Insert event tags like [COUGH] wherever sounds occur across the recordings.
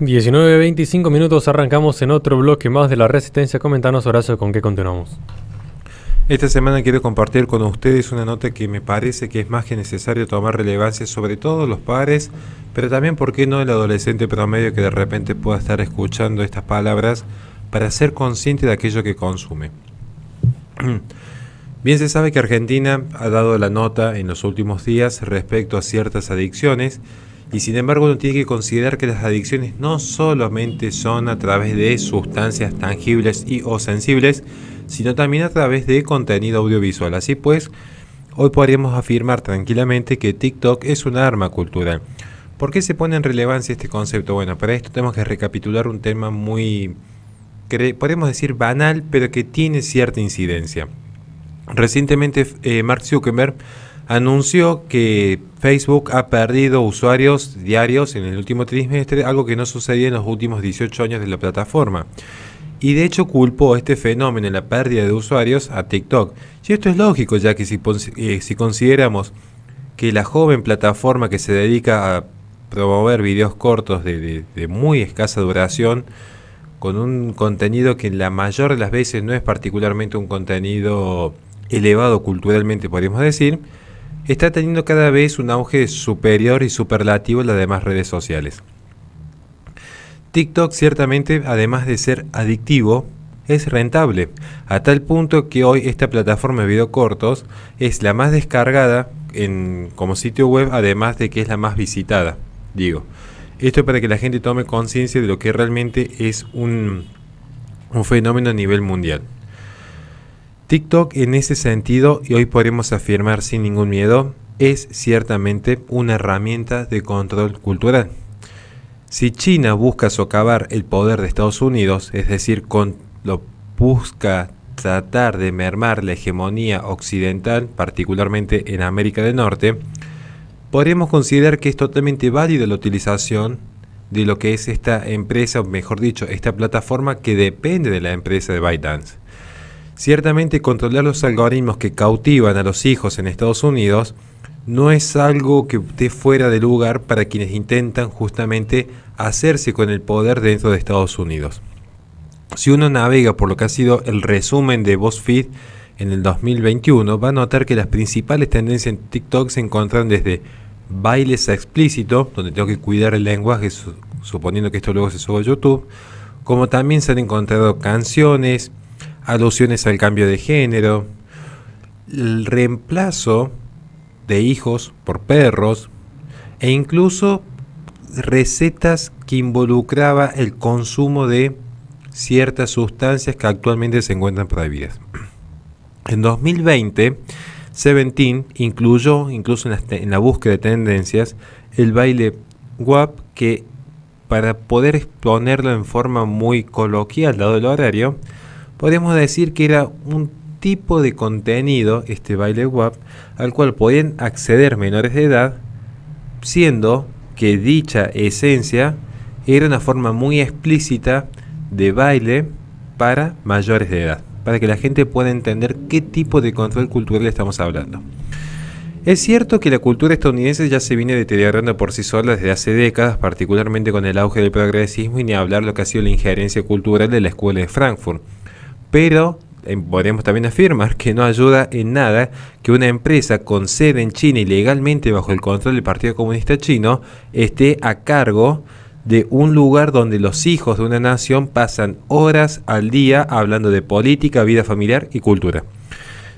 19.25 minutos, arrancamos en otro bloque más de la Resistencia. Comentanos, Horacio, con qué continuamos. Esta semana quiero compartir con ustedes una nota que me parece que es más que necesario tomar relevancia, sobre todo los padres, pero también, ¿por qué no el adolescente promedio que de repente pueda estar escuchando estas palabras para ser consciente de aquello que consume? [CLEARS THROAT] Bien se sabe que Argentina ha dado la nota en los últimos días respecto a ciertas adicciones, y sin embargo uno tiene que considerar que las adicciones no solamente son a través de sustancias tangibles y o sensibles, sino también a través de contenido audiovisual. Así pues, hoy podríamos afirmar tranquilamente que TikTok es un arma cultural. ¿Por qué se pone en relevancia este concepto? Bueno, para esto tenemos que recapitular un tema muy, podemos decir banal, pero que tiene cierta incidencia. Recientemente eh, Mark Zuckerberg anunció que Facebook ha perdido usuarios diarios en el último trimestre, algo que no sucedía en los últimos 18 años de la plataforma. Y de hecho culpó este fenómeno la pérdida de usuarios a TikTok. Y esto es lógico, ya que si, eh, consideramos que la joven plataforma que se dedica a promover videos cortos de, muy escasa duración, con un contenido que la mayor de las veces no es particularmente un contenido elevado culturalmente, podríamos decir, está teniendo cada vez un auge superior y superlativo en las demás redes sociales. TikTok ciertamente, además de ser adictivo, es rentable, a tal punto que hoy esta plataforma de video cortos es la más descargada en, como sitio web, además de que es la más visitada. Digo, esto es para que la gente tome conciencia de lo que realmente es un fenómeno a nivel mundial. TikTok en ese sentido, y hoy podemos afirmar sin ningún miedo, es ciertamente una herramienta de control cultural. Si China busca socavar el poder de Estados Unidos, es decir, lo busca tratar de mermar la hegemonía occidental, particularmente en América del Norte, podríamos considerar que es totalmente válida la utilización de lo que es esta empresa, o mejor dicho, esta plataforma que depende de la empresa de ByteDance. Ciertamente controlar los algoritmos que cautivan a los hijos en Estados Unidos no es algo que esté fuera de lugar para quienes intentan justamente hacerse con el poder dentro de Estados Unidos. Si uno navega por lo que ha sido el resumen de BuzzFeed en el 2021, va a notar que las principales tendencias en TikTok se encuentran desde bailes explícitos, donde tengo que cuidar el lenguaje, suponiendo que esto luego se suba a YouTube, como también se han encontrado canciones, alusiones al cambio de género, el reemplazo de hijos por perros e incluso recetas que involucraba el consumo de ciertas sustancias que actualmente se encuentran prohibidas. En 2020, Seventeen incluyó, incluso en la, búsqueda de tendencias, el baile WAP que para poder exponerlo en forma muy coloquial dado el horario, Podríamos decir que era un tipo de contenido, este baile WAP, al cual podían acceder menores de edad, siendo que dicha esencia era una forma muy explícita de baile para mayores de edad, para que la gente pueda entender qué tipo de control cultural estamos hablando. Es cierto que la cultura estadounidense ya se viene deteriorando por sí sola desde hace décadas, particularmente con el auge del progresismo y ni hablar lo que ha sido la injerencia cultural de la escuela de Frankfurt, pero em, podemos también afirmar que no ayuda en nada que una empresa con sede en China y legalmente bajo el control del Partido Comunista Chino esté a cargo de un lugar donde los hijos de una nación pasan horas al día hablando de política, vida familiar y cultura.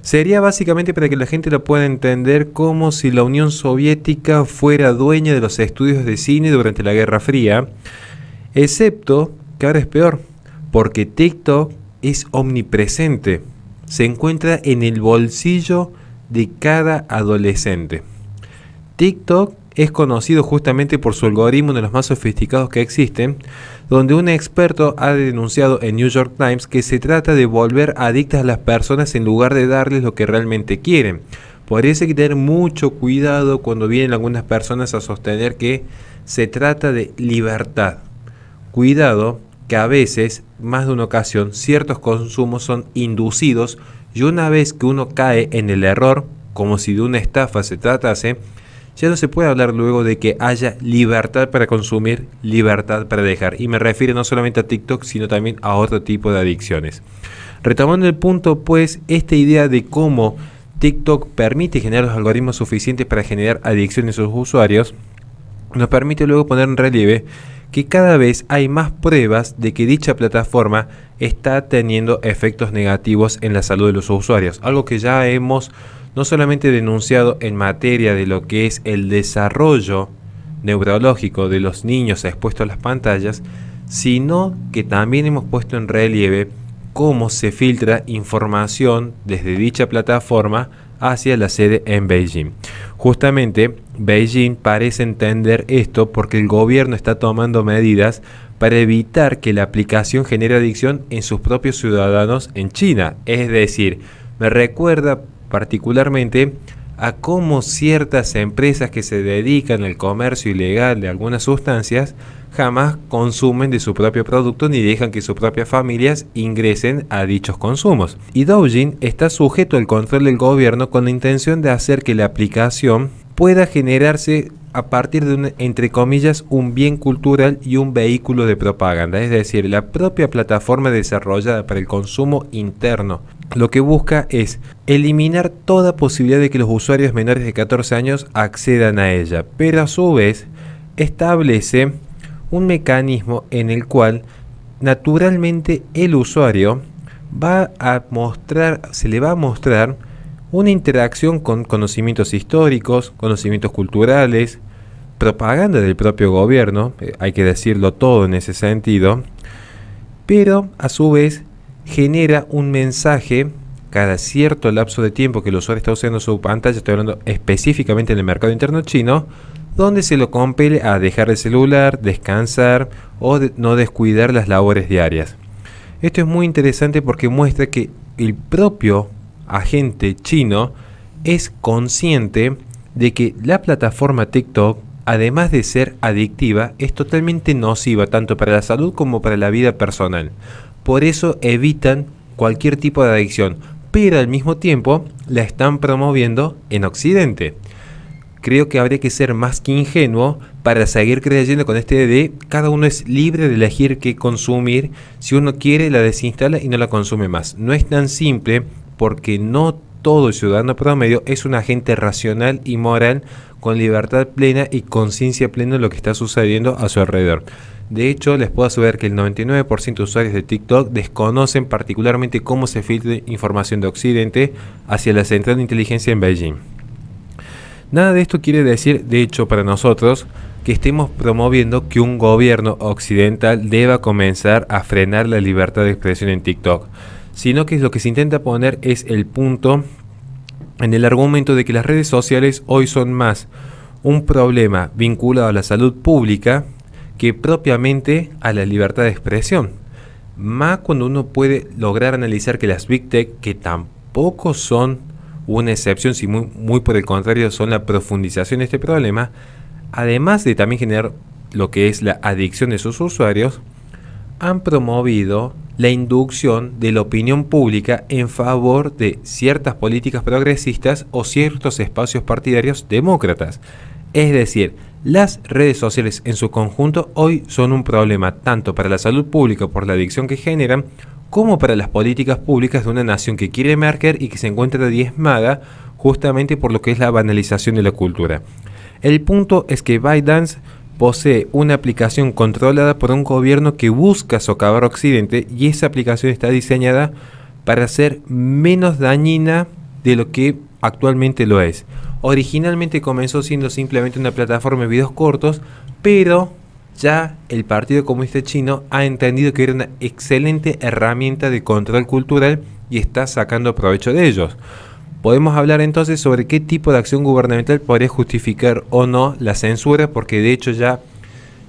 Sería básicamente para que la gente lo pueda entender como si la Unión Soviética fuera dueña de los estudios de cine durante la Guerra Fría, excepto que ahora es peor, porque TikTok es omnipresente, se encuentra en el bolsillo de cada adolescente. TikTok es conocido justamente por su algoritmo de los más sofisticados que existen, donde un experto ha denunciado en New York Times que se trata de volver adictas a las personas en lugar de darles lo que realmente quieren. Por eso hay que tener mucho cuidado cuando vienen algunas personas a sostener que se trata de libertad. Cuidado, que a veces, más de una ocasión, ciertos consumos son inducidos y una vez que uno cae en el error, como si de una estafa se tratase, ya no se puede hablar luego de que haya libertad para consumir, libertad para dejar. Y me refiero no solamente a TikTok, sino también a otro tipo de adicciones. Retomando el punto, pues, esta idea de cómo TikTok permite generar los algoritmos suficientes para generar adicciones en sus usuarios, nos permite luego poner en relieve que cada vez hay más pruebas de que dicha plataforma está teniendo efectos negativos en la salud de los usuarios, algo que ya hemos no solamente denunciado en materia de lo que es el desarrollo neurológico de los niños expuestos a las pantallas, sino que también hemos puesto en relieve cómo se filtra información desde dicha plataforma hacia la sede en Beijing. Justamente Beijing parece entender esto porque el gobierno está tomando medidas para evitar que la aplicación genere adicción en sus propios ciudadanos en China. Es decir, me recuerda particularmente a cómo ciertas empresas que se dedican al comercio ilegal de algunas sustancias jamás consumen de su propio producto ni dejan que sus propias familias ingresen a dichos consumos. Y Doujin está sujeto al control del gobierno con la intención de hacer que la aplicación pueda generarse a partir de, un, entre comillas, un bien cultural y un vehículo de propaganda, es decir, la propia plataforma desarrollada para el consumo interno. Lo que busca es eliminar toda posibilidad de que los usuarios menores de 14 años accedan a ella, pero a su vez establece un mecanismo en el cual naturalmente el usuario va a mostrar, se le va a mostrar una interacción con conocimientos históricos, conocimientos culturales, propaganda del propio gobierno, eh, hay que decirlo todo en ese sentido, pero a su vez genera un mensaje cada cierto lapso de tiempo que el usuario está usando su pantalla, estoy hablando específicamente en el mercado interno chino, donde se lo compele a dejar el celular, descansar o no descuidar las labores diarias. Esto es muy interesante porque muestra que el propio agente chino es consciente de que la plataforma TikTok además de ser adictiva, es totalmente nociva tanto para la salud como para la vida personal. Por eso evitan cualquier tipo de adicción, pero al mismo tiempo la están promoviendo en Occidente. Creo que habría que ser más que ingenuo para seguir creyendo con este de cada uno es libre de elegir qué consumir. Si uno quiere, la desinstala y no la consume más. No es tan simple porque no todo ciudadano promedio es un agente racional y moral con libertad plena y conciencia plena de lo que está sucediendo a su alrededor. De hecho, les puedo asegurar que el 99% de usuarios de TikTok desconocen particularmente cómo se filtra información de Occidente hacia la central de inteligencia en Beijing. Nada de esto quiere decir, de hecho, para nosotros, que estemos promoviendo que un gobierno occidental deba comenzar a frenar la libertad de expresión en TikTok, sino que lo que se intenta poner es el punto en el argumento de que las redes sociales hoy son más un problema vinculado a la salud pública que propiamente a la libertad de expresión. Más cuando uno puede lograr analizar que las Big Tech, que tampoco son una excepción, si muy, muy por el contrario son la profundización de este problema, además de también generar lo que es la adicción de sus usuarios, han promovido la inducción de la opinión pública en favor de ciertas políticas progresistas o ciertos espacios partidarios demócratas. Es decir, las redes sociales en su conjunto hoy son un problema tanto para la salud pública por la adicción que generan, como para las políticas públicas de una nación que quiere marcar y que se encuentra diezmada justamente por lo que es la banalización de la cultura. El punto es que ByteDance posee una aplicación controlada por un gobierno que busca socavar Occidente y esa aplicación está diseñada para ser menos dañina de lo que actualmente lo es. Originalmente comenzó siendo simplemente una plataforma de videos cortos, pero ya el Partido Comunista Chino ha entendido que era una excelente herramienta de control cultural y está sacando provecho de ellos. Podemos hablar entonces sobre qué tipo de acción gubernamental podría justificar o no la censura, porque de hecho ya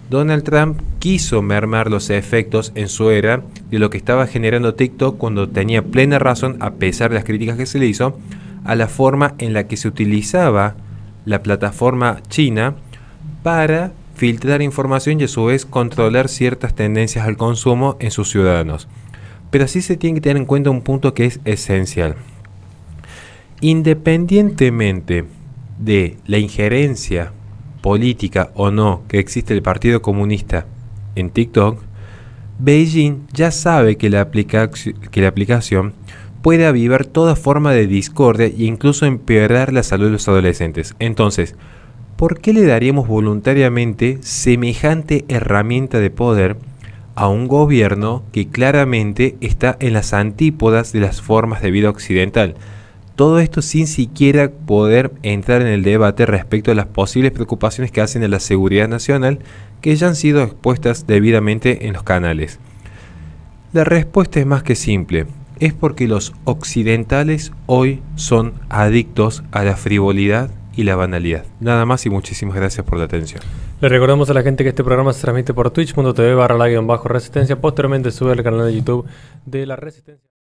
Donald Trump quiso mermar los efectos en su era de lo que estaba generando TikTok cuando tenía plena razón, a pesar de las críticas que se le hizo, a la forma en la que se utilizaba la plataforma china para filtrar información y a su vez controlar ciertas tendencias al consumo en sus ciudadanos. Pero sí se tiene que tener en cuenta un punto que es esencial independientemente de la injerencia política o no que existe el Partido Comunista en TikTok, Beijing ya sabe que la, aplicación puede avivar toda forma de discordia e incluso empeorar la salud de los adolescentes. Entonces, ¿por qué le daríamos voluntariamente semejante herramienta de poder a un gobierno que claramente está en las antípodas de las formas de vida occidental? Todo esto sin siquiera poder entrar en el debate respecto a las posibles preocupaciones que hacen a la seguridad nacional que ya han sido expuestas debidamente en los canales. La respuesta es más que simple. Es porque los occidentales hoy son adictos a la frivolidad y la banalidad. Nada más y muchísimas gracias por la atención. Le recordamos a la gente que este programa se transmite por twitch.tv barra la bajo resistencia. Posteriormente sube al canal de YouTube de la resistencia.